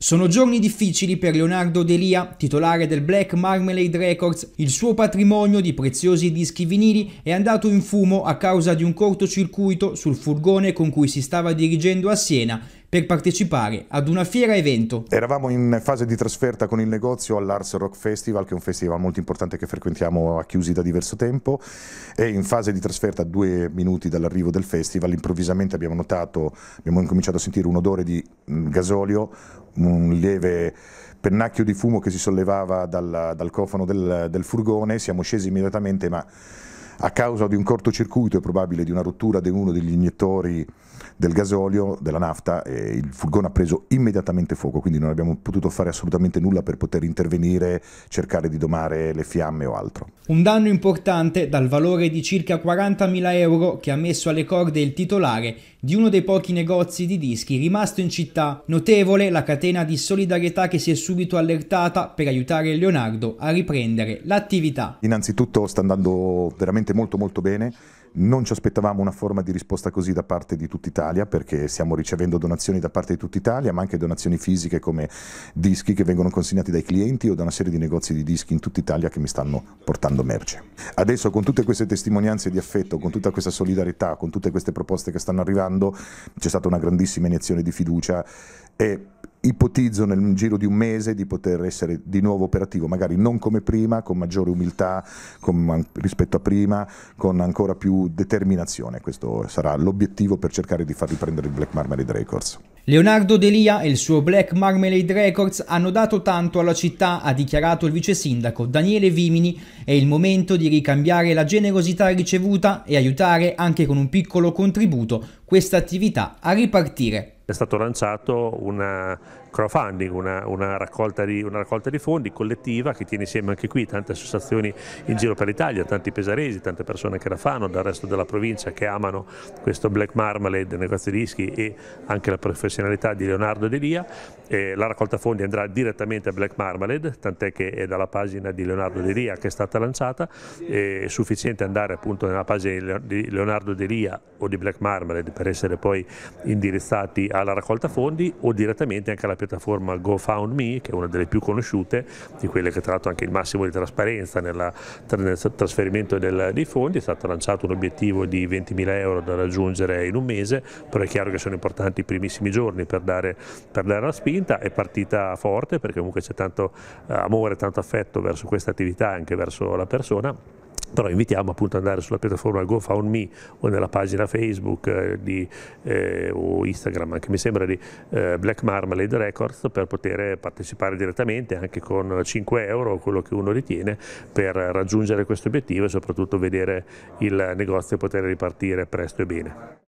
Sono giorni difficili per Leonardo Delia, titolare del Black Marmalade Records. Il suo patrimonio di preziosi dischi vinili è andato in fumo a causa di un cortocircuito sul furgone con cui si stava dirigendo a Siena per partecipare ad una fiera evento. Eravamo in fase di trasferta con il negozio all'Ars Rock Festival, che è un festival molto importante che frequentiamo a chiusi da diverso tempo, e in fase di trasferta due minuti dall'arrivo del festival improvvisamente abbiamo notato, abbiamo incominciato a sentire un odore di mm, gasolio, un lieve pennacchio di fumo che si sollevava dal, dal cofano del, del furgone, siamo scesi immediatamente ma a causa di un cortocircuito e probabile di una rottura di uno degli iniettori del gasolio, della nafta, il furgone ha preso immediatamente fuoco, quindi non abbiamo potuto fare assolutamente nulla per poter intervenire, cercare di domare le fiamme o altro. Un danno importante dal valore di circa 40.000 euro che ha messo alle corde il titolare di uno dei pochi negozi di dischi rimasto in città. Notevole la catena di solidarietà che si è subito allertata per aiutare Leonardo a riprendere l'attività. Innanzitutto sta andando veramente veramente molto molto bene. Non ci aspettavamo una forma di risposta così da parte di tutta Italia perché stiamo ricevendo donazioni da parte di tutta Italia, ma anche donazioni fisiche come dischi che vengono consegnati dai clienti o da una serie di negozi di dischi in tutta Italia che mi stanno portando merce. Adesso con tutte queste testimonianze di affetto, con tutta questa solidarietà, con tutte queste proposte che stanno arrivando, c'è stata una grandissima iniezione di fiducia e ipotizzo nel giro di un mese di poter essere di nuovo operativo, magari non come prima, con maggiore umiltà con, rispetto a prima, con ancora più determinazione. Questo sarà l'obiettivo per cercare di far riprendere il Black Marmalade Records. Leonardo Delia e il suo Black Marmalade Records hanno dato tanto alla città, ha dichiarato il vice sindaco Daniele Vimini, è il momento di ricambiare la generosità ricevuta e aiutare anche con un piccolo contributo questa attività a ripartire è stato lanciato un crowdfunding, una, una, raccolta di, una, raccolta di, fondi collettiva che tiene insieme anche qui tante associazioni in giro per l'Italia, tanti pesaresi, tante persone che la fanno, dal resto della provincia che amano questo Black Marmalade, il negozio di dischi e anche la professionalità di Leonardo ed Elia. la raccolta fondi andrà direttamente a Black Marmalade, tant'è che è dalla pagina di Leonardo Delia che è stata lanciata, è sufficiente andare appunto nella pagina di Leonardo Delia o di Black Marmalade per essere poi indirizzati a alla raccolta fondi o direttamente anche alla piattaforma GoFoundMe, che è una delle più conosciute, di quelle che ha dato anche il massimo di trasparenza nella, nel trasferimento del, dei fondi. È stato lanciato un obiettivo di 20.000 euro da raggiungere in un mese, però è chiaro che sono importanti i primissimi giorni per dare, per dare la spinta. È partita forte perché comunque c'è tanto eh, amore, tanto affetto verso questa attività e anche verso la persona però invitiamo appunto ad andare sulla piattaforma GoFoundMe o nella pagina Facebook eh, di, eh, o Instagram, anche mi sembra di eh, Black Marmalade Records per poter partecipare direttamente anche con 5 euro quello che uno ritiene per raggiungere questo obiettivo e soprattutto vedere il negozio poter ripartire presto e bene.